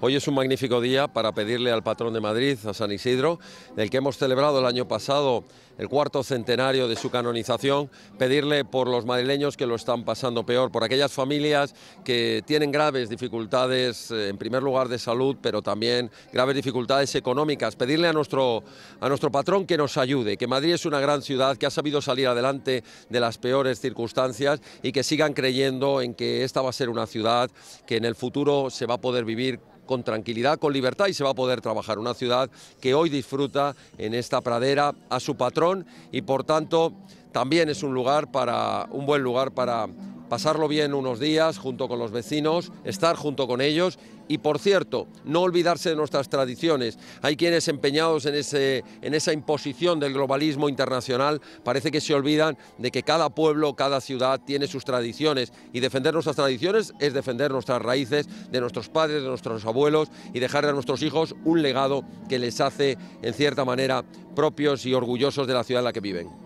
Hoy es un magnífico día para pedirle al patrón de Madrid, a San Isidro, del que hemos celebrado el año pasado el cuarto centenario de su canonización, pedirle por los madrileños que lo están pasando peor, por aquellas familias que tienen graves dificultades, eh, en primer lugar de salud, pero también graves dificultades económicas, pedirle a nuestro, a nuestro patrón que nos ayude, que Madrid es una gran ciudad que ha sabido salir adelante de las peores circunstancias y que sigan creyendo en que esta va a ser una ciudad que en el futuro se va a poder vivir con tranquilidad, con libertad y se va a poder trabajar. Una ciudad que hoy disfruta en esta pradera a su patrón y por tanto también es un lugar para un buen lugar para pasarlo bien unos días junto con los vecinos, estar junto con ellos y, por cierto, no olvidarse de nuestras tradiciones. Hay quienes empeñados en, ese, en esa imposición del globalismo internacional parece que se olvidan de que cada pueblo, cada ciudad tiene sus tradiciones y defender nuestras tradiciones es defender nuestras raíces de nuestros padres, de nuestros abuelos y dejarle a nuestros hijos un legado que les hace, en cierta manera, propios y orgullosos de la ciudad en la que viven.